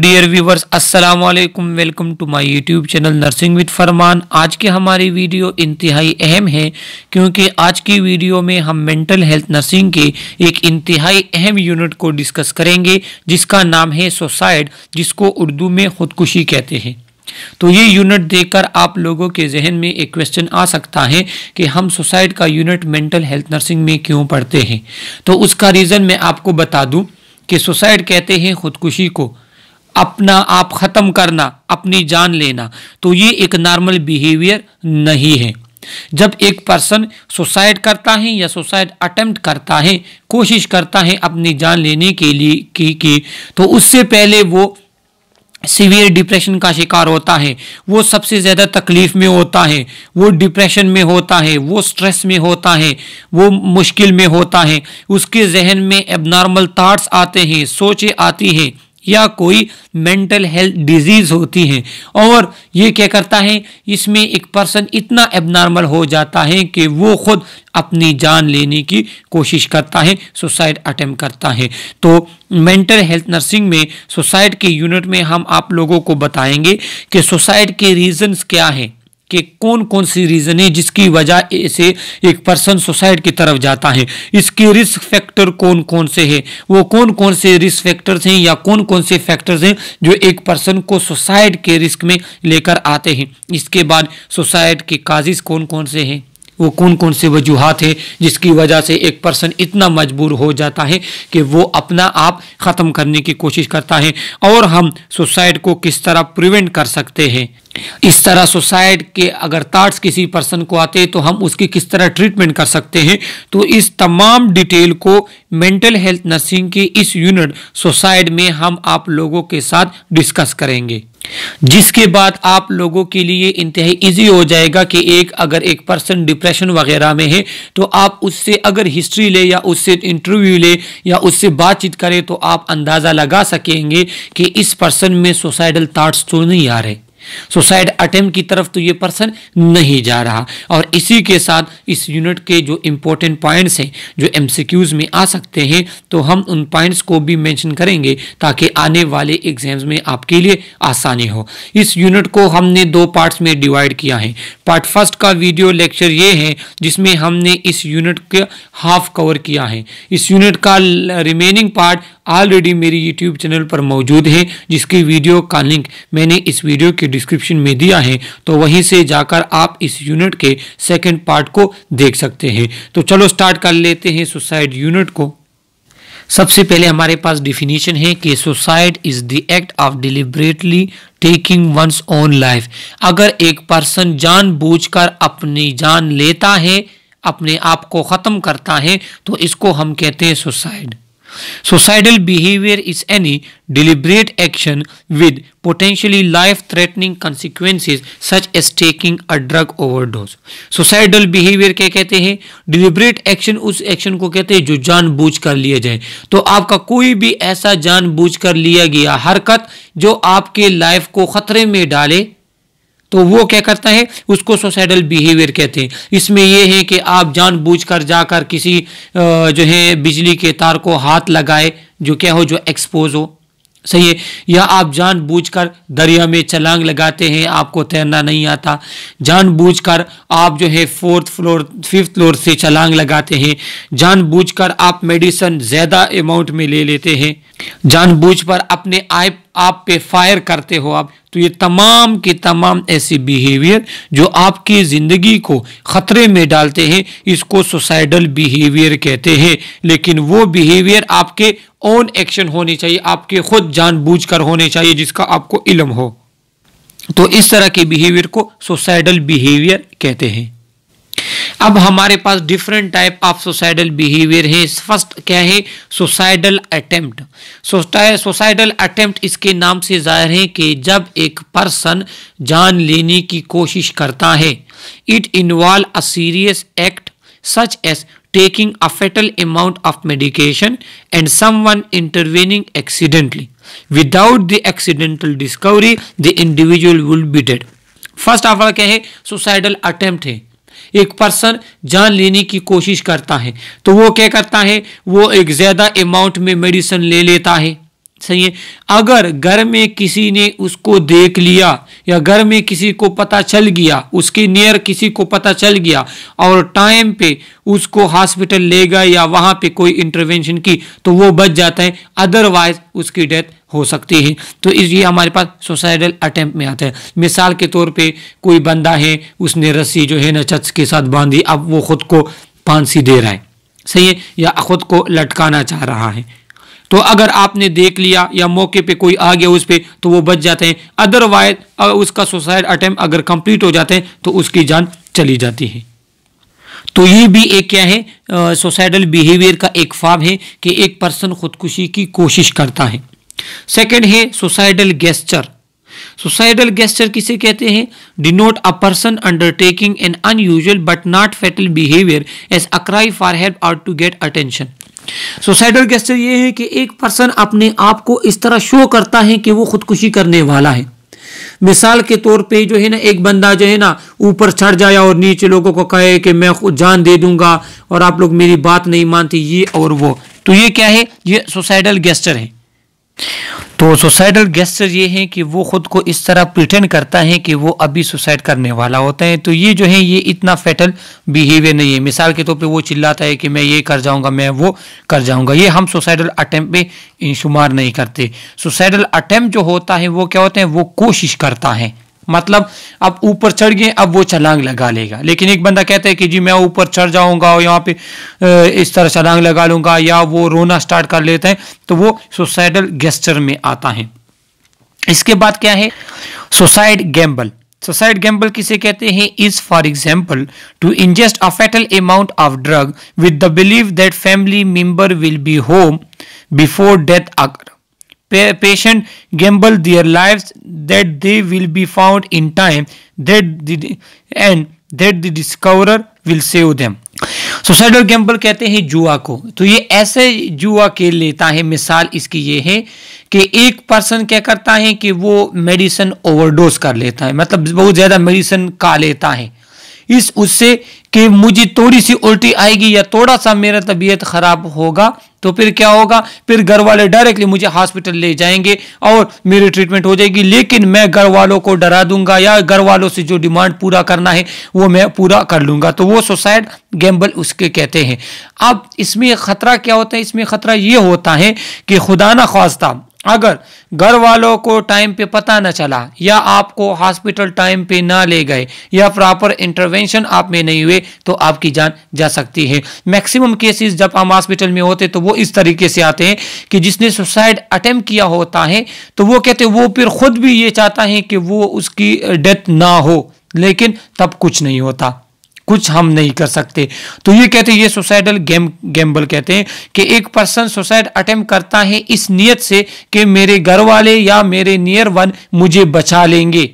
Dear viewers अस्सलाम वालेकुम welcome to my YouTube channel nursing with Farman आज की हमारी वीडियो इंतहाई अहम है क्योंकि आज की वीडियो में हम मेंटल हेल्थ नर्सिंग के एक इंतहाई अहम यूनिट को डिस्कस करेंगे जिसका नाम है सुसाइड जिसको उर्दू में खुदकुशी कहते हैं तो ये यूनिट देखकर आप लोगों के जहन में एक क्वेश्चन आ सकता है कि हम सुसाइड का यूनिट मेंटल हेल्थ नर्सिंग में क्यों पढ़ते हैं तो उसका रीज़न मैं आपको बता दूँ कि सुसाइड कहते हैं खुदकुशी को अपना आप ख़त्म करना अपनी जान लेना तो ये एक नॉर्मल बिहेवियर नहीं है जब एक पर्सन सुसाइड करता है या सुसाइड अटेम्प्ट करता है कोशिश करता है अपनी जान लेने के लिए की, की तो उससे पहले वो सीवियर डिप्रेशन का शिकार होता है वो सबसे ज़्यादा तकलीफ़ में होता है वो डिप्रेशन में होता है वो स्ट्रेस में होता है वो मुश्किल में होता है उसके जहन में एबनॉर्मल थाट्स आते हैं सोचें आती हैं या कोई मेंटल हेल्थ डिजीज होती है और ये क्या करता है इसमें एक पर्सन इतना एबनॉर्मल हो जाता है कि वो खुद अपनी जान लेने की कोशिश करता है सुसाइड अटैम्प करता है तो मेंटल हेल्थ नर्सिंग में सुसाइड के यूनिट में हम आप लोगों को बताएंगे कि सुसाइड के रीजंस क्या हैं कि कौन कौन सी रीज़न है जिसकी वजह से एक पर्सन सुसाइड की तरफ जाता है इसके रिस्क फैक्टर कौन कौन से हैं वो कौन कौन से रिस्क फैक्टर्स हैं या कौन कौन से फैक्टर्स हैं जो एक पर्सन को सुसाइड के रिस्क में लेकर आते हैं इसके बाद सुसाइड के काजिज कौन कौन से हैं वो कौन कौन से वजूहत है जिसकी वजह से एक पर्सन इतना मजबूर हो जाता है कि वो अपना आप ख़त्म करने की कोशिश करता है और हम सुसाइड को किस तरह प्रिवेंट कर सकते हैं इस तरह सुसाइड के अगर थाट्स किसी पर्सन को आते हैं तो हम उसकी किस तरह ट्रीटमेंट कर सकते हैं तो इस तमाम डिटेल को मेंटल हेल्थ नर्सिंग के इस यूनिट सुसाइड में हम आप लोगों के साथ डिस्कस करेंगे जिसके बाद आप लोगों के लिए इंतहाई इजी हो जाएगा कि एक अगर एक पर्सन डिप्रेशन वगैरह में है तो आप उससे अगर हिस्ट्री ले या उससे इंटरव्यू ले या उससे बातचीत करें तो आप अंदाज़ा लगा सकेंगे कि इस पर्सन में सुसाइडल थाट्स तो नहीं आ रहे सुसाइड अटेम्प्ट की तरफ तो ये पर्सन नहीं जा रहा और इसी के साथ इस यूनिट के जो इंपॉर्टेंट पॉइंट्स हैं जो एमसीक्यूज में आ सकते हैं तो हम उन पॉइंट्स को भी मेंशन करेंगे ताकि आने वाले एग्जाम्स में आपके लिए आसानी हो इस यूनिट को हमने दो पार्ट्स में डिवाइड किया है पार्ट फर्स्ट का वीडियो लेक्चर ये है जिसमें हमने इस यूनिट का हाफ कवर किया है इस यूनिट का रिमेनिंग पार्ट ऑलरेडी मेरी यूट्यूब चैनल पर मौजूद है जिसकी वीडियो का लिंक मैंने इस वीडियो के डिस्क्रिप्शन में दिया है तो वहीं से जाकर आप इस यूनिट के सेकेंड पार्ट को देख सकते हैं तो चलो स्टार्ट कर लेते हैं सुसाइड यूनिट को सबसे पहले हमारे पास डिफिनीशन है कि suicide is the act of deliberately taking one's own life अगर एक पर्सन जानबूझकर अपनी जान लेता है अपने आप को ख़त्म करता है तो इसको हम कहते हैं suicide Suicidal behavior is any deliberate action with potentially life threatening consequences such as taking a drug overdose. Suicidal behavior क्या कहते हैं Deliberate action उस action को कहते हैं जो जानबूझ कर लिया जाए तो आपका कोई भी ऐसा जानबूझ कर लिया गया हरकत जो आपके लाइफ को खतरे में डाले तो वो क्या करता है उसको सोसाइडल बिहेवियर कहते हैं इसमें यह है कि आप जानबूझकर जाकर किसी जो है बिजली के तार को हाथ लगाए जो क्या हो जो एक्सपोज हो सही है या आप जानबूझकर दरिया में छलांग लगाते हैं आपको तैरना नहीं आता जानबूझकर आप जो है फोर्थ फ्लोर फिफ्थ फ्लोर से छलांग लगाते हैं जानबूझकर आप मेडिसिन ज़्यादा अमाउंट में ले लेते हैं जानबूझ पर अपने आय आप पे फायर करते हो आप तो ये तमाम के तमाम ऐसे बिहेवियर जो आपकी ज़िंदगी को ख़तरे में डालते हैं इसको सुसाइडल बिहेवियर कहते हैं लेकिन वो बिहेवियर आपके ओन एक्शन होने चाहिए आपके खुद जानबूझकर होने चाहिए जिसका आपको इलम हो तो इस तरह के बिहेवियर को सोसाइडल बिहेवियर कहते हैं अब हमारे पास different type of suicidal behaviour हैं फर्स्ट क्या है सोसाइडल अटेम्प्ट सोसाइडल अटेम्प्ट इसके नाम से जाहिर है कि जब एक पर्सन जान लेने की कोशिश करता है it involve a serious act such as taking a fatal amount of medication and someone intervening accidentally. Without the accidental discovery, the individual would be dead. First of all क्या है सुसाइडल अटेम्प्ट है एक person जान लेने की कोशिश करता है तो वो क्या करता है वो एक ज़्यादा अमाउंट में मेडिसिन ले लेता है सही है अगर घर में किसी ने उसको देख लिया या घर में किसी को पता चल गया उसके नियर किसी को पता चल गया और टाइम पे उसको हॉस्पिटल ले गए या वहाँ पे कोई इंटरवेंशन की तो वो बच जाता है अदरवाइज उसकी डेथ हो सकती है तो इस ये हमारे पास सुसाइडल अटेम्प्ट में आता है मिसाल के तौर पे कोई बंदा है उसने रस्सी जो है ना चच के साथ बांधी अब वो खुद को फांसी दे रहा है सही है या खुद को लटकाना चाह रहा है तो अगर आपने देख लिया या मौके पे कोई आ गया उस पर तो वो बच जाते हैं अदरवाइज उसका सुसाइड अटैम्प अगर कंप्लीट हो जाते हैं तो उसकी जान चली जाती है तो ये भी एक क्या है सोसाइडल बिहेवियर का एक फॉर्म है कि एक पर्सन खुदकुशी की कोशिश करता है सेकेंड है सोसाइडल गेस्चर सुसाइडल गेस्चर किसे कहते हैं denote a person undertaking an unusual but not fatal behaviour as a cry for help out to get attention suicidal gesture ये है कि एक पर्सन अपने आप को इस तरह शो करता है कि वो खुदकुशी करने वाला है मिसाल के तौर पे जो है ना एक बंदा जो है ना ऊपर चढ़ जाए और नीचे लोगों को कहे कि मैं खुद जान दे दूंगा और आप लोग मेरी बात नहीं मानते ये और वो तो ये क्या है ये सुसाइडल गेस्टर है तो सुसाइडल गेस्टर ये हैं कि वो ख़ुद को इस तरह प्रिटेंड करता है कि वो अभी सुसाइड करने वाला होता है तो ये जो है ये इतना फेटल बिहेवियर नहीं है मिसाल के तौर तो पे वो चिल्लाता है कि मैं ये कर जाऊंगा मैं वो कर जाऊंगा ये हम सुसाइडल अटैम्प पे शुमार नहीं करते सुसाइडल अटैम्प जो होता है वो क्या होता है वो कोशिश करता है मतलब अब ऊपर चढ़ गए अब वो छलांग लगा लेगा लेकिन एक बंदा कहता है कि जी मैं ऊपर चढ़ जाऊंगा और यहाँ पे इस तरह छलांग लगा लूंगा या वो रोना स्टार्ट कर लेते हैं तो वो सुसाइडल गेस्टर में आता है इसके बाद क्या है सुसाइड गैम्बल सुसाइड गैम्बल किसे कहते हैं is for example to ingest a fatal amount of drug with the believe that family member will be home before death अगर patient gamble their lives that they will be found in time that the, and that the discoverer will save them suicidal gamble कहते हैं जुआ को तो ये ऐसे जुआ के लेता है मिसाल इसकी ये है कि एक पर्सन क्या करता है कि वो मेडिसिन ओवरडोज कर लेता है मतलब बहुत ज़्यादा मेडिसिन का लेता है इस उससे कि मुझे थोड़ी सी उल्टी आएगी या थोड़ा सा मेरा तबीयत ख़राब होगा तो फिर क्या होगा फिर घर वाले डायरेक्टली मुझे हॉस्पिटल ले जाएंगे और मेरी ट्रीटमेंट हो जाएगी लेकिन मैं घर वालों को डरा दूंगा या घर वालों से जो डिमांड पूरा करना है वो मैं पूरा कर लूंगा तो वो सुसाइड गैम्बल उसके कहते हैं अब इसमें खतरा क्या होता है इसमें खतरा ये होता है कि खुदा ना खास्ता अगर घर वालों को टाइम पे पता न चला या आपको हॉस्पिटल टाइम पे ना ले गए या प्रॉपर इंटरवेंशन आप में नहीं हुए तो आपकी जान जा सकती है मैक्सिमम केसेस जब हम हॉस्पिटल में होते तो वो इस तरीके से आते हैं कि जिसने सुसाइड अटेम्प किया होता है तो वो कहते हैं वो फिर खुद भी ये चाहता है कि वो उसकी डेथ ना हो लेकिन तब कुछ नहीं होता कुछ हम नहीं कर सकते तो ये कहते हैं ये सुसाइडल गेम गैम्बल कहते हैं कि एक पर्सन सुसाइड अटेम्प्ट करता है इस नियत से कि मेरे घर वाले या मेरे नियर वन मुझे बचा लेंगे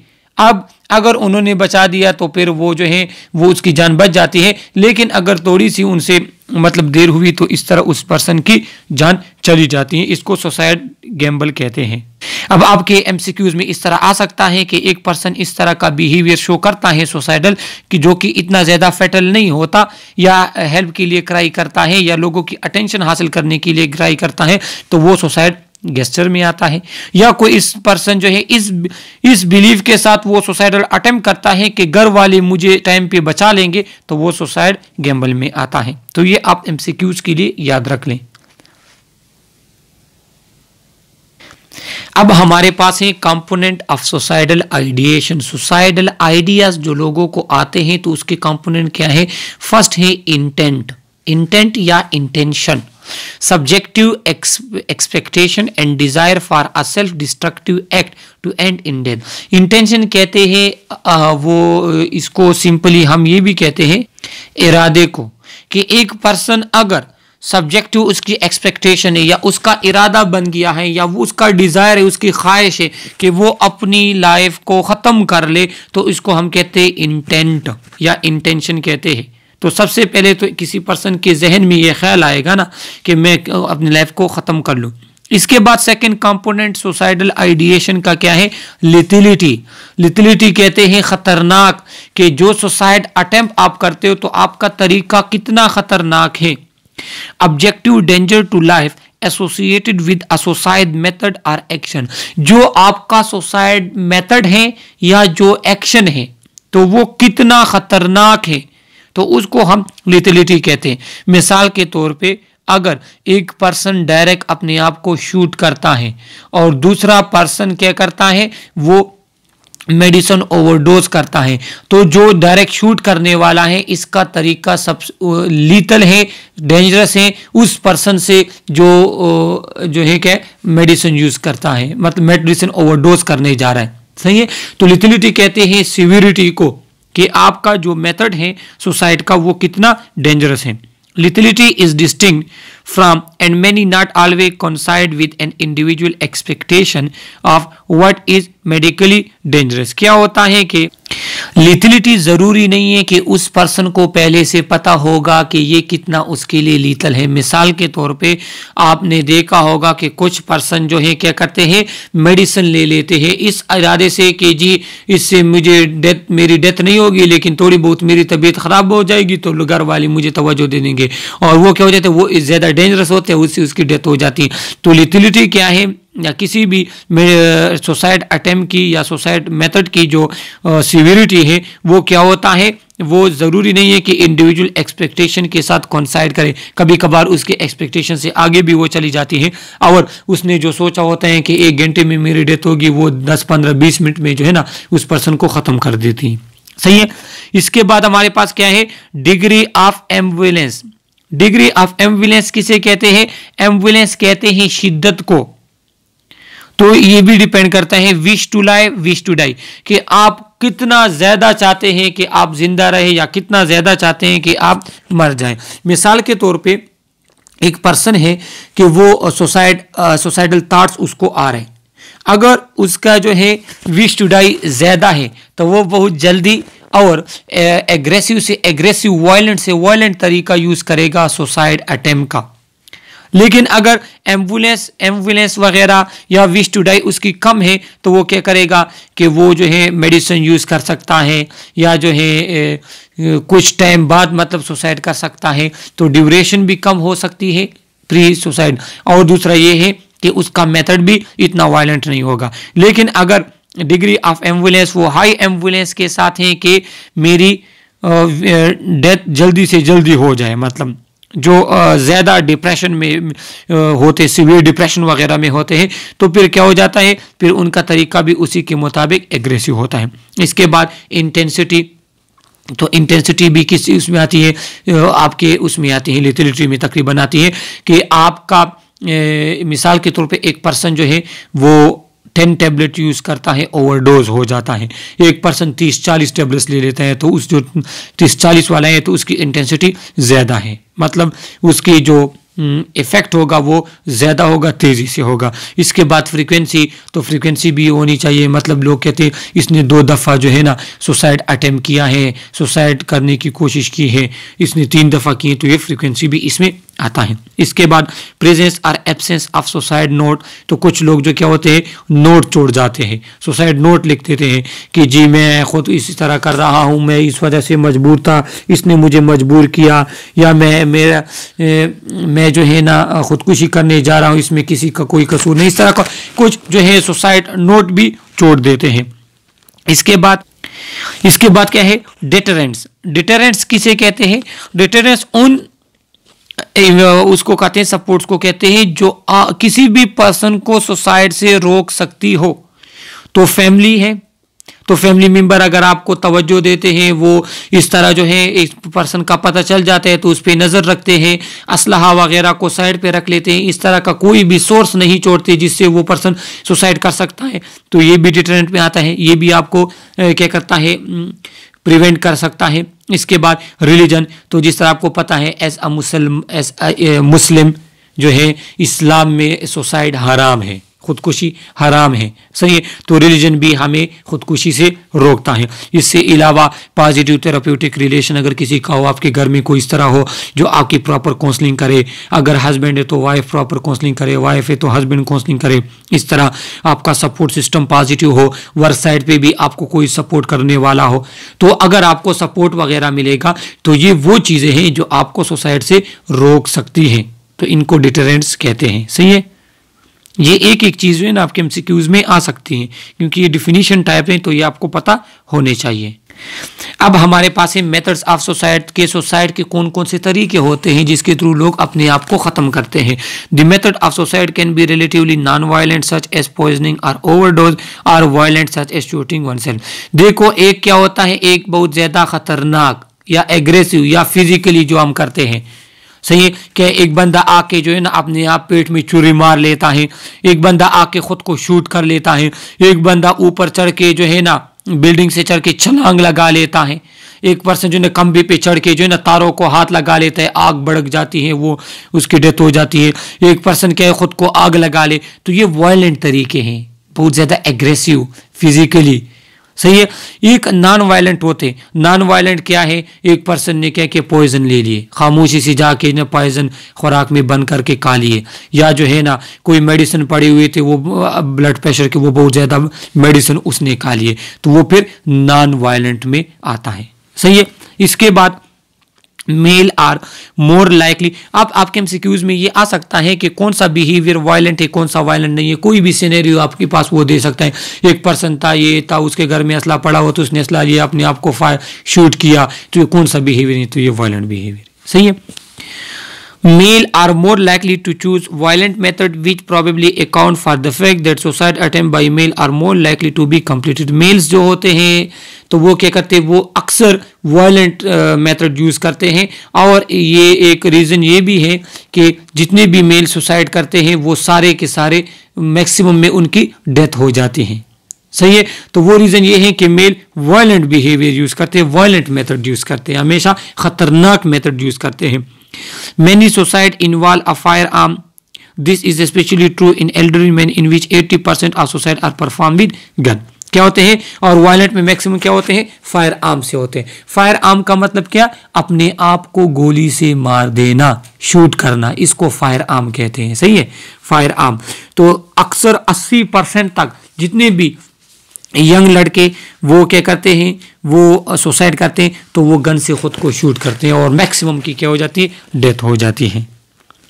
अब अगर उन्होंने बचा दिया तो फिर वो जो है वो उसकी जान बच जाती है लेकिन अगर थोड़ी सी उनसे मतलब देर हुई तो इस तरह उस पर्सन की जान चली जाती है इसको सुसाइड गैम्बल कहते हैं अब आपके एमसीक्यूज में इस तरह आ सकता है कि एक पर्सन इस तरह का बिहेवियर शो करता है सुसाइडल कि जो कि इतना ज़्यादा फेटल नहीं होता या हेल्प के लिए क्राई करता है या लोगों की अटेंशन हासिल करने के लिए क्राई करता है तो वो सुसाइड गेस्टर में आता है या कोई इस पर्सन जो है इस इस बिलीव के साथ वो सुसाइडल अटेम्प्ट करता है कि घर वाले मुझे टाइम पे बचा लेंगे तो वो सुसाइड गैम्बल में आता है तो ये आप एमसीक्यूज के लिए याद रख लें अब हमारे पास है component of suicidal ideation suicidal ideas जो लोगों को आते हैं तो उसके कंपोनेंट क्या है फर्स्ट है इंटेंट इंटेंट या intention subjective expectation and desire for a self destructive act to end in death intention कहते हैं वो इसको सिंपली हम ये भी कहते हैं इरादे को कि एक पर्सन अगर सब्जेक्ट टू उसकी एक्सपेक्टेशन है या उसका इरादा बन गया है या वो उसका डिज़ायर है उसकी ख्वाहिश है कि वो अपनी लाइफ को ख़त्म कर ले तो इसको हम कहते हैं इंटेंट या इंटेंशन कहते हैं तो सबसे पहले तो किसी पर्सन के जहन में ये ख्याल आएगा ना कि मैं अपनी लाइफ को ख़त्म कर लूँ इसके बाद सेकंड कंपोनेंट सुसाइडल आइडिएशन का क्या है लिथिलिटी लिथिलिटी कहते हैं खतरनाक कि जो सुसाइड अटैम्प्ट आप करते हो तो आपका तरीका कितना खतरनाक है objective danger to life associated with a suicide method or action जो आपका सोसाइड मेथड है या जो एक्शन है तो वो कितना खतरनाक है तो उसको हम लिटिलिटी कहते हैं मिसाल के तौर पे अगर एक पर्सन डायरेक्ट अपने आप को शूट करता है और दूसरा पर्सन क्या करता है वो मेडिसन ओवरडोज करता है तो जो डायरेक्ट शूट करने वाला है इसका तरीका सब लीतल है डेंजरस है उस पर्सन से जो जो है क्या मेडिसिन यूज करता है मतलब मेडिसिन ओवरडोज करने जा रहा है सही है तो लिथिलिटी कहते हैं सिविरिटी को कि आपका जो मेथड है सुसाइड का वो कितना डेंजरस है lethality is distinct from and many not always coincide with an individual expectation of what is medically dangerous क्या होता है कि लिथिलिटी ज़रूरी नहीं है कि उस पर्सन को पहले से पता होगा कि ये कितना उसके लिए लीथल है मिसाल के तौर पे आपने देखा होगा कि कुछ पर्सन जो है क्या करते हैं मेडिसिन ले लेते हैं इस इरादे से कि जी इससे मुझे डेथ मेरी डेथ नहीं होगी लेकिन थोड़ी बहुत मेरी तबीयत ख़राब हो जाएगी तो घर वाले मुझे तोज्जो दे देंगे और वो क्या हो जाते हैं वो ज़्यादा डेंजरस होते हैं उससे उसकी डेथ हो जाती है तो लिथिलिटी क्या है या किसी भी सुसाइड अटैम्प की या सुसाइड मेथड की जो सीवियरिटी है वो क्या होता है वो ज़रूरी नहीं है कि इंडिविजुअल एक्सपेक्टेशन के साथ कॉन्साइड करे कभी कभार उसके एक्सपेक्टेशन से आगे भी वो चली जाती है और उसने जो सोचा होता है कि एक घंटे में मेरी डेथ होगी वो दस पंद्रह बीस मिनट में जो है ना उस पर्सन को ख़त्म कर देती है सही है इसके बाद हमारे पास क्या है degree of ambivalence degree of ambivalence किसे कहते हैं एम्बुलेंस कहते हैं शिद्दत को तो ये भी डिपेंड करता है wish to live wish to die कि आप कितना ज़्यादा चाहते हैं कि आप जिंदा रहे या कितना ज़्यादा चाहते हैं कि आप मर जाएं मिसाल के तौर पे एक पर्सन है कि वो सोसाइड सोसाइडल थाट्स उसको आ रहे हैं अगर उसका जो है विश टू डाई ज़्यादा है तो वो बहुत जल्दी और एग्रेसिव से एग्रेसिव वायलेंट से वायलेंट तरीका यूज़ करेगा सुसाइड अटैम्प का लेकिन अगर एम्बुलेंस एम्बुलेंस वगैरह या विश टू डाई उसकी कम है तो वो क्या करेगा कि वो जो है मेडिसिन यूज़ कर सकता है या जो है ए, कुछ टाइम बाद मतलब सुसाइड कर सकता है तो ड्यूरेशन भी कम हो सकती है प्री सुसाइड और दूसरा ये है कि उसका मेथड भी इतना वायलेंट नहीं होगा लेकिन अगर डिग्री ऑफ एम्बुलेंस वो हाई एम्बुलेंस के साथ हैं कि मेरी डेथ जल्दी से जल्दी हो जाए मतलब जो ज़्यादा डिप्रेशन में होते सीवियर डिप्रेशन वगैरह में होते हैं तो फिर क्या हो जाता है फिर उनका तरीका भी उसी के मुताबिक एग्रेसिव होता है इसके बाद इंटेंसिटी तो इंटेंसिटी भी किस उसमें आती है आपके उसमें आती है लिटिलिटी में तकरीबन आती है कि आपका ए, मिसाल के तौर पे एक पर्सन जो है वो टेन टेबलेट यूज करता है ओवरडोज हो जाता है एक पर्सन तीस चालीस टेबलेट्स ले लेते हैं तो उस जो तीस चालीस वाला है तो उसकी इंटेंसिटी ज़्यादा है मतलब उसकी जो इफेक्ट हम्म, होगा वो ज़्यादा होगा तेज़ी से होगा इसके बाद फ्रीक्वेंसी तो फ्रीक्वेंसी भी होनी चाहिए मतलब लोग कहते हैं इसने दो दफ़ा जो है ना सुसाइड अटैम्प किया है सुसाइड करने की कोशिश की है इसने तीन दफ़ा किए तो ये फ्रीक्वेंसी भी इसमें आता है इसके बाद प्रेजेंस और एबसेंस ऑफ सुसाइड नोट तो कुछ लोग जो क्या होते हैं नोट छोड़ जाते हैं सुसाइड नोट लिख देते हैं कि जी मैं खुद इस तरह कर रहा हूँ मैं इस वजह से मजबूर था इसने मुझे मजबूर किया या मैं मेरा ए, मैं जो है ना खुदकुशी करने जा रहा हूँ इसमें किसी का कोई कसूर नहीं इस तरह का कुछ जो है सुसाइड नोट भी छोड़ देते हैं इसके बाद इसके बाद क्या है डिटरेंट्स डिटरेंट्स किसे कहते हैं डिटरेंट्स उन उसको कहते हैं सपोर्ट्स को कहते हैं जो आ, किसी भी पर्सन को सुसाइड से रोक सकती हो तो फैमिली है तो फैमिली मेंबर अगर आपको तवज्जो देते हैं वो इस तरह जो है एक पर्सन का पता चल जाता है तो उस पर नज़र रखते हैं असलाहा वगैरह को साइड पे रख लेते हैं इस तरह का कोई भी सोर्स नहीं छोड़ते जिससे वो पर्सन सुसाइड कर सकता है तो ये भी डिटरेंट में आता है ये भी आपको क्या करता है प्रिवेंट कर सकता है इसके बाद रिलीजन तो जिस तरह आपको पता है एस अ मुसलम एस अ मुस्लिम जो है इस्लाम में सुसाइड हराम है खुदकुशी हराम है सही है तो रिलीजन भी हमें खुदकुशी से रोकता है इससे अलावा पॉजिटिव थेरापेटिक रिलेशन अगर किसी का हो आपके घर में कोई इस तरह हो जो आपकी प्रॉपर काउंसलिंग करे अगर हस्बैंड है तो वाइफ प्रॉपर काउंसलिंग करे वाइफ है तो हस्बैंड काउंसलिंग करे इस तरह आपका सपोर्ट सिस्टम पॉजिटिव हो वर्क साइड पर भी आपको कोई सपोर्ट करने वाला हो तो अगर आपको सपोर्ट वगैरह मिलेगा तो ये वो चीज़ें हैं जो आपको सुसाइड से रोक सकती हैं तो इनको डिटरेंट्स कहते हैं सही है ये एक एक चीज़ जो है ना आपके एमसीक्यूज में आ सकती है क्योंकि ये डिफिनीशन टाइप है तो ये आपको पता होने चाहिए अब हमारे पास है मेथड्स ऑफ सोसाइट के सोसाइट के कौन कौन से तरीके होते हैं जिसके थ्रू लोग अपने आप को ख़त्म करते हैं the method of suicide can be relatively non violent such as poisoning और overdose or violent such as shooting one देखो एक क्या होता है एक बहुत ज़्यादा खतरनाक या एग्रेसिव या फिजिकली जो हम करते हैं सही है कि एक बंदा आके जो है ना अपने आप पेट में चूरी मार लेता है एक बंदा आके खुद को शूट कर लेता है एक बंदा ऊपर चढ़ के जो है ना बिल्डिंग से चढ़ के छलांग लगा लेता है एक पर्सन जो है कम्बे पे चढ़ के जो है ना तारों को हाथ लगा लेता है आग भड़क जाती है वो उसकी डेथ हो जाती है एक पर्सन क्या है खुद को आग लगा ले तो ये वायलेंट तरीके हैं बहुत ज़्यादा एग्रेसिव फिजिकली सही है एक नॉन वायलेंट होते नॉन वायलेंट क्या है एक पर्सन ने क्या किया पॉइजन ले लिए खामोशी से जाके ने पॉइजन खुराक में बंद करके खा लिए या जो है ना कोई मेडिसिन पड़े हुए थे वो ब्लड प्रेशर के वो बहुत ज़्यादा मेडिसिन उसने खा लिए तो वो फिर नॉन वायलेंट में आता है सही है इसके बाद मेल आर मोर लाइकली अब आपके एमसीक्यूज में ये आ सकता है कि कौन सा बिहेवियर वायलेंट है कौन सा वायलेंट नहीं है कोई भी सिनेरियो आपके पास वो दे सकता है एक पर्सन था ये था उसके घर में असला पड़ा हुआ तो उसने असला लिया अपने आप को फायर शूट किया तो ये कौन सा बिहेवियर है तो ये वायलेंट बिहेवियर सही है male are more likely to choose violent method which probably account for the fact that suicide attempt by male are more likely to be completed males जो होते हैं तो वो क्या करते हैं वो अक्सर वायलेंट मेथड यूज़ करते हैं और ये एक रीज़न ये भी है कि जितने भी मेल सुसाइड करते हैं वो सारे के सारे मैक्सिमम में उनकी डेथ हो जाती है सही है तो वो रीज़न ये है कि मेल वायलेंट बिहेवियर यूज़ करते हैं वायलेंट मेथड यूज़ करते हैं हमेशा ख़तरनाक मेथड यूज़ करते हैं Many suicide involve a firearm. This is especially true in elderly men in which 80% of suicide are performed with gun. क्या होते हैं और वायलेंट में मैक्सिमम क्या होते हैं फायर आर्म से होते हैं फायर आर्म का मतलब क्या अपने आप को गोली से मार देना शूट करना इसको फायर आर्म कहते हैं सही है फायर आर्म तो अक्सर 80 परसेंट तक जितने भी यंग लड़के वो क्या करते हैं वो सुसाइड करते हैं तो वो गन से खुद को शूट करते हैं और मैक्सिमम की क्या हो जाती है डेथ हो जाती है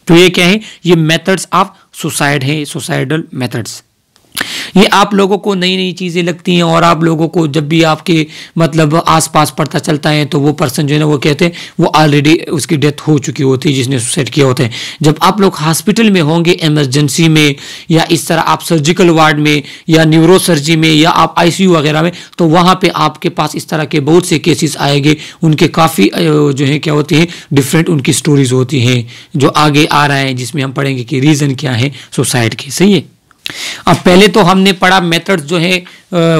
तो ये क्या है ये मेथड्स ऑफ सुसाइड है सुसाइडल मेथड्स ये आप लोगों को नई नई चीज़ें लगती हैं और आप लोगों को जब भी आपके मतलब आसपास पड़ता चलता है तो वो पर्सन जो है ना वो कहते हैं वो ऑलरेडी उसकी डेथ हो चुकी होती है जिसने सुसाइड किया होता है जब आप लोग हॉस्पिटल में होंगे एमरजेंसी में या इस तरह आप सर्जिकल वार्ड में या न्यूरोसर्जी में या आप आईसीयू वगैरह में तो वहाँ पे आपके पास इस तरह के बहुत से केसेस आएंगे उनके काफ़ी जो है क्या होते हैं डिफरेंट उनकी स्टोरीज होती हैं जो आगे आ रहा है जिसमें हम पढ़ेंगे कि रीज़न क्या है सुसाइड के सही है अब पहले तो हमने पढ़ा मेथड्स जो है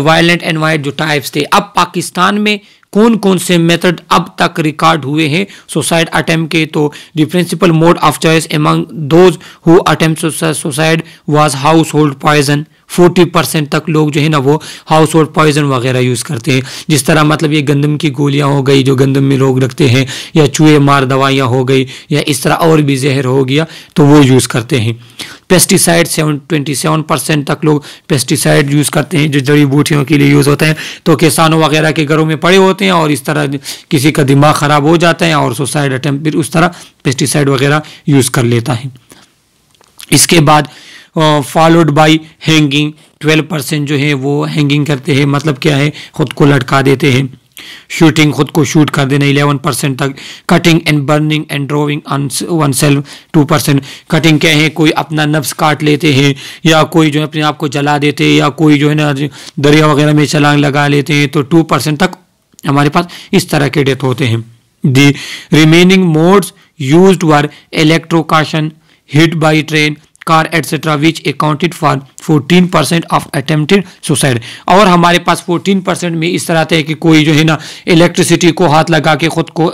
वायलेंट एंड वायलेंट जो टाइप्स थे अब पाकिस्तान में कौन कौन से मेथड अब तक रिकॉर्ड हुए हैं सुसाइड अटैम्प के तो the principal mode of choice among those who attempt suicide was household poison forty percent तक लोग जो है ना वो हाउस होल्ड पॉइजन वगैरह यूज़ करते हैं जिस तरह मतलब ये गंदम की गोलियां हो गई जो गंदम में लोग रखते हैं या चूहे मार दवाइयाँ हो गई या इस तरह और भी जहर हो गया तो वो यूज़ करते हैं pesticide seven twenty seven percent तक लोग पेस्टिसाइड यूज़ करते हैं जो जड़ी बूटियों के लिए यूज़ होते हैं तो किसानों वगैरह के घरों में पड़े होते हैं और इस तरह किसी का दिमाग ख़राब हो जाता है और सुसाइड अटैम्प फिर उस तरह पेस्टिसाइड वगैरह यूज़ कर लेता है इसके बाद followed by hanging twelve percent जो है वो हैंगिंग करते हैं मतलब क्या है ख़ुद को लटका देते हैं शूटिंग खुद को शूट कर देना इलेवन परसेंट तक cutting and burning and drowning oneself two percent cutting क्या है कोई अपना नफ्स काट लेते हैं या कोई जो है अपने आप को जला देते हैं या कोई जो है ना दरिया वगैरह में चलांग लगा लेते हैं तो टू परसेंट तक हमारे पास इस तरह के डेथ होते हैं the remaining modes used were electrocution hit by train car etcetera which accounted for fourteen percent of attempted suicide और हमारे पास फोर्टीन परसेंट में इस तरह है कि कोई जो है ना इलेक्ट्रिसिटी को हाथ लगा के ख़ुद को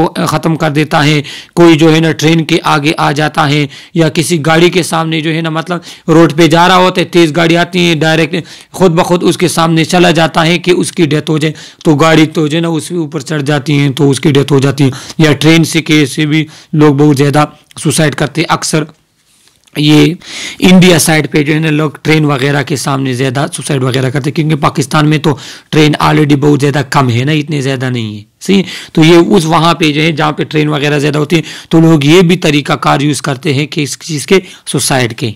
वो ख़त्म कर देता है कोई जो है ना ट्रेन के आगे आ जाता है या किसी गाड़ी के सामने जो है ना मतलब रोड पे जा रहा होता है तेज़ गाड़ी आती है डायरेक्ट खुद ब खुद उसके सामने चला जाता है कि उसकी डेथ हो जाए तो गाड़ी तो जो है ना उसके ऊपर चढ़ जाती है तो उसकी डेथ हो जाती है या ट्रेन से के से भी लोग बहुत ज़्यादा सुसाइड करते अक्सर ये इंडिया साइड पे जो है ना लोग ट्रेन वगैरह के सामने ज़्यादा सुसाइड वगैरह करते क्योंकि पाकिस्तान में तो ट्रेन ऑलरेडी बहुत ज़्यादा कम है ना इतने ज़्यादा नहीं है सही तो ये उस वहाँ पे जो है जहाँ पे ट्रेन वगैरह ज़्यादा होती है तो लोग ये भी तरीका कार यूज़ करते हैं कि इस चीज़ के सुसाइड के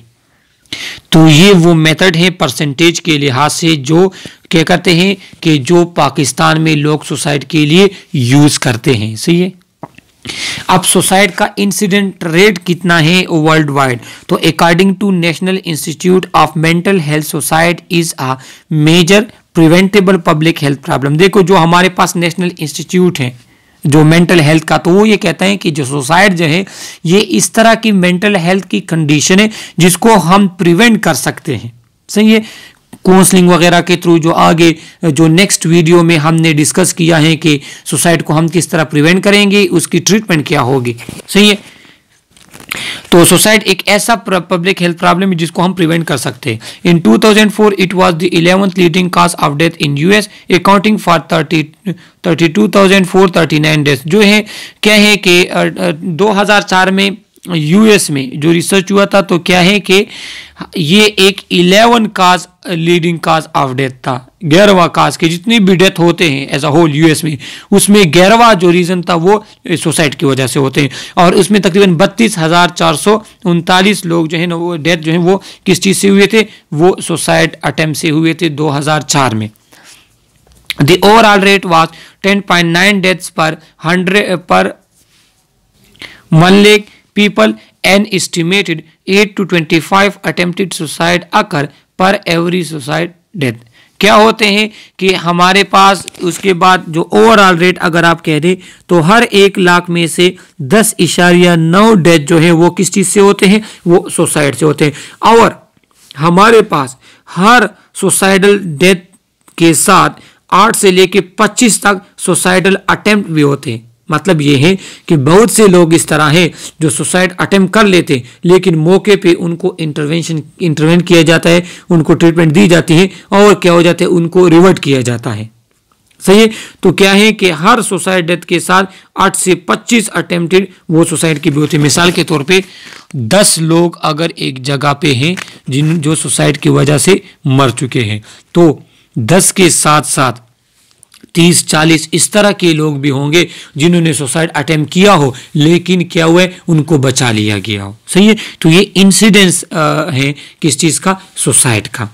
तो ये वो मेथड है परसेंटेज के लिहाज से जो क्या करते हैं कि जो पाकिस्तान में लोग सुसाइड के लिए यूज़ करते हैं सही है अब सुसाइड का इंसिडेंट रेट कितना है वर्ल्ड वाइड तो according to National Institute of Mental Health suicide is a major preventable public health problem देखो जो हमारे पास नेशनल इंस्टीट्यूट है जो मेंटल हेल्थ का तो वो ये कहते हैं कि जो सुसाइड जो है ये इस तरह की मेंटल हेल्थ की कंडीशन है जिसको हम प्रिवेंट कर सकते हैं सही है काउंसलिंग वगैरह के थ्रू जो आगे जो नेक्स्ट वीडियो में हमने डिस्कस किया है कि सुसाइड को हम किस तरह प्रिवेंट करेंगे उसकी ट्रीटमेंट क्या होगी सही है तो सुसाइड एक ऐसा पब्लिक हेल्थ प्रॉब्लम है जिसको हम प्रिवेंट कर सकते हैं in 2004 it was the eleventh leading cause of death in US accounting for thirty two thousand four thirty nine death जो है क्या है कि चार में यूएस में जो रिसर्च हुआ था तो क्या है कि ये एक eleven cause leading cause of death था ग्यारहवा काज के जितने भी डेथ होते हैं एज अ होल यूएस में उसमें ग्यारहवा जो रीज़न था वो सुसाइड की वजह से होते हैं और उसमें तकरीबन बत्तीस हज़ार चार सौ उनतालीस लोग जो है ना वो डेथ जो है वो किस चीज़ से हुए थे वो सुसाइड अटैम्प्ट से हुए थे दो हज़ार चार में the overall rate was nine deaths per hundred per one lakh people an estimated 8 to 25 attempted suicide occur per every suicide death क्या होते हैं कि हमारे पास उसके बाद जो ओवरऑल रेट अगर आप कह दें तो हर एक लाख में से दस इशारिया नौ डेथ जो है वो किस चीज़ से होते हैं वो सुसाइड से होते हैं और हमारे पास हर सुसाइडल डेथ के साथ आठ से लेके पच्चीस तक सुसाइडल अटेम्प्ट भी होते हैं मतलब ये है कि बहुत से लोग इस तरह हैं जो सुसाइड अटैम्प्ट कर लेते हैं लेकिन मौके पे उनको इंटरवेंशन इंटरवेंट किया जाता है उनको ट्रीटमेंट दी जाती है और क्या हो जाता है उनको रिवर्ट किया जाता है सही है तो क्या है कि हर सुसाइड डेथ के साथ 8 से 25 अटेम्प्टेड वो सुसाइड की भी होती है मिसाल के तौर पे 10 लोग अगर एक जगह पे हैं जिन जो सुसाइड की वजह से मर चुके हैं तो 10 के साथ साथ तीस चालीस इस तरह के लोग भी होंगे जिन्होंने सुसाइड अटैम्प्ट किया हो लेकिन क्या हुआ है उनको बचा लिया गया हो सही है तो ये इंसिडेंस है किस चीज़ का सुसाइड का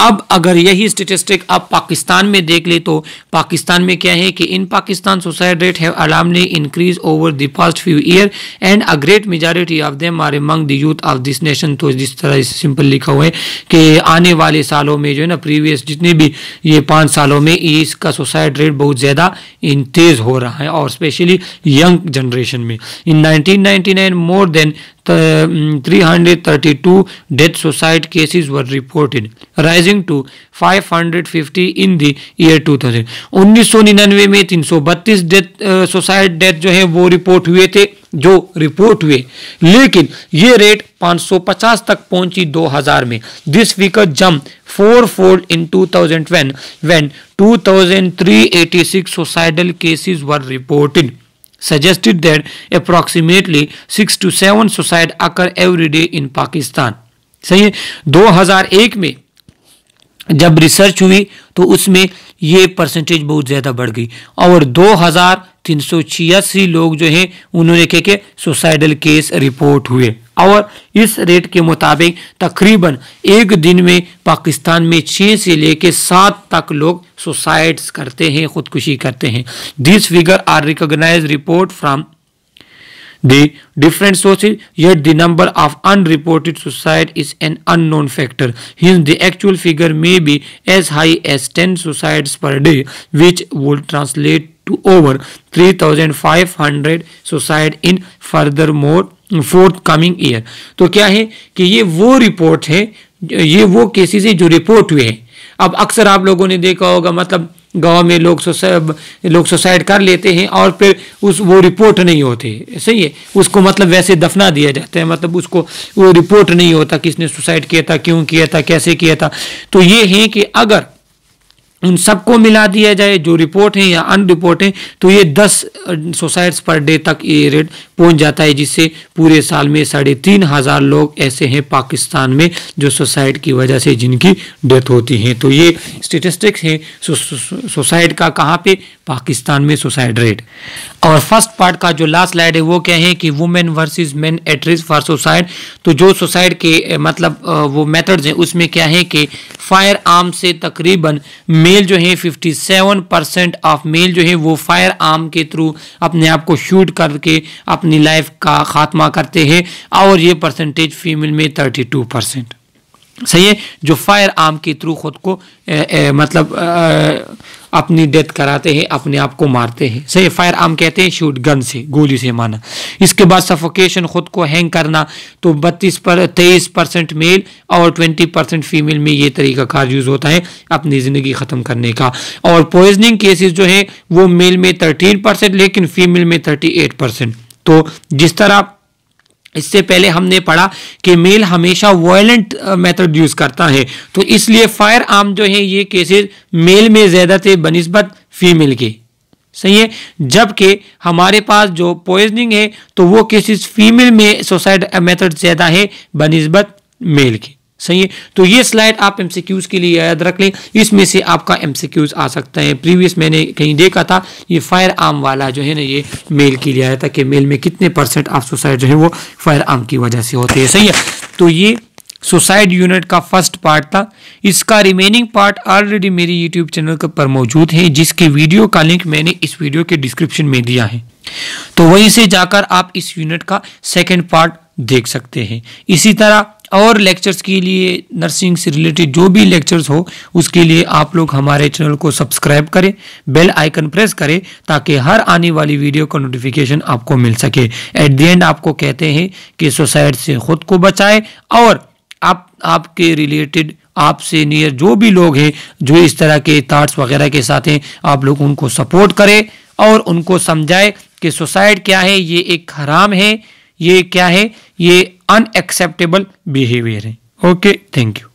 अब अगर यही स्टेटिस्टिक आप पाकिस्तान में देख ले तो पाकिस्तान में क्या है कि in Pakistan suicide rate have alarmingly increase over the past few year and a great majority of them are among the youth of this nation तो जिस तरह सिंपल लिखा हुआ है कि आने वाले सालों में जो है ना प्रीवियस जितने भी ये पाँच सालों में इसका सुसाइड रेट बहुत ज़्यादा तेज़ हो रहा है और स्पेशली यंग जनरेशन में in nineteen more than 332 death suicide cases were reported rising to 550 in the year 2000 1999 में 332 डेथ सुसाइड डेथ जो है वो रिपोर्ट हुए थे जो रिपोर्ट हुए लेकिन ये रेट 550 तक पहुंची 2000 में this figure jump fourfold in 2000 when when 2386 suicidal cases were reported suggested that approximately 6 to 7 suicide occur every day in Pakistan. सही है 2001 में जब रिसर्च हुई तो उसमें ये परसेंटेज बहुत ज़्यादा बढ़ गई और दो हज़ार तीन सौ छियासी लोग जो हैं उन्होंने कह के सुसाइडल केस रिपोर्ट हुए और इस रेट के मुताबिक तकरीबन एक दिन में पाकिस्तान में छः से लेकर सात तक लोग सुसाइड्स करते हैं खुदकुशी करते हैं this figure are recognise report from the different sources yet the number of unreported suicide is an unknown factor his the actual figure may be as high as ten suicides per day which would translate to over three thousand five hundred suicide in furthermore forthcoming year तो क्या है कि ये वो report है ये वो cases है जो रिपोर्ट हुए हैं अब अक्सर आप लोगों ने देखा होगा मतलब गांव में लोग सुसाइड लोग सुसाइड कर लेते हैं और फिर उस वो रिपोर्ट नहीं होते सही है उसको मतलब वैसे दफना दिया जाता है मतलब उसको वो रिपोर्ट नहीं होता किसने सुसाइड किया था क्यों किया था कैसे किया था तो ये है कि अगर उन सबको मिला दिया जाए जो रिपोर्ट है या अनरिपोर्ट है तो ये दस सुसाइड्स पर डे तक ये रेट पहुंच जाता है जिससे पूरे साल में साढ़े तीन हज़ार लोग ऐसे हैं पाकिस्तान में जो सुसाइड की वजह से जिनकी डेथ होती है तो ये स्टेटिस्टिक्स हैं सुसाइड का कहाँ पे पाकिस्तान में सुसाइड रेट और फर्स्ट पार्ट का जो लास्ट लाइड है वो क्या है कि women versus men at risk for suicide तो जो सुसाइड के मतलब वो मेथड्स हैं उसमें क्या है कि फायर आर्म से तकरीबन मेल जो है 57 परसेंट ऑफ मेल जो है वो फायर आर्म के थ्रू अपने आप को शूट करके अपनी लाइफ का खात्मा करते हैं और ये परसेंटेज फीमेल में 32 परसेंट सही है जो फायर आर्म के थ्रू खुद को ए, ए, मतलब अपनी डेथ कराते हैं अपने आप को मारते हैं सही फायर आर्म कहते हैं शूट गन से गोली से माना इसके बाद सफोकेशन खुद को हैंग करना तो बत्तीस पर तेईस परसेंट मेल और ट्वेंटी परसेंट फीमेल में ये तरीका कार यूज होता है अपनी ज़िंदगी ख़त्म करने का और पॉइजनिंग केसेस जो है वो मेल में थर्टीन परसेंट लेकिन फीमेल में थर्टी एट परसेंट तो जिस तरह इससे पहले हमने पढ़ा कि मेल हमेशा वायलेंट मेथड यूज करता है तो इसलिए फायर आर्म जो है ये केसेस मेल में ज्यादा थे बनस्बत फीमेल के सही है जबकि हमारे पास जो पॉइजनिंग है तो वो केसेस फीमेल में सुसाइड मेथड ज्यादा है बनस्बत मेल के सही है तो ये स्लाइड आप एमसीक्यूज के लिए याद रख लें इसमें से आपका एमसीक्यूज आ सकता है प्रीवियस मैंने कहीं देखा था ये फायर आर्म वाला जो है ना ये मेल के लिए आया था कि मेल में कितने परसेंट ऑफ सुसाइड जो है वो फायर आर्म की वजह से होते हैं सही है तो ये सुसाइड यूनिट का फर्स्ट पार्ट था इसका रिमेनिंग पार्ट ऑलरेडी मेरी यूट्यूब चैनल पर मौजूद है जिसकी वीडियो का लिंक मैंने इस वीडियो के डिस्क्रिप्शन में दिया है तो वहीं से जाकर आप इस यूनिट का सेकेंड पार्ट देख सकते हैं इसी तरह और लेक्चर्स के लिए नर्सिंग से रिलेटेड जो भी लेक्चर्स हो उसके लिए आप लोग हमारे चैनल को सब्सक्राइब करें बेल आइकन प्रेस करें ताकि हर आने वाली वीडियो का नोटिफिकेशन आपको मिल सके एट दी एंड आपको कहते हैं कि सुसाइड से खुद को बचाए और आप आपके रिलेटेड आपसे नियर जो भी लोग हैं जो इस तरह के थाट्स वगैरह के साथ हैं आप लोग उनको सपोर्ट करें और उनको समझाए कि सुसाइड क्या है ये एक हराम है ये क्या है ये अनएक्सेप्टेबल बिहेवियर है ओके थैंक यू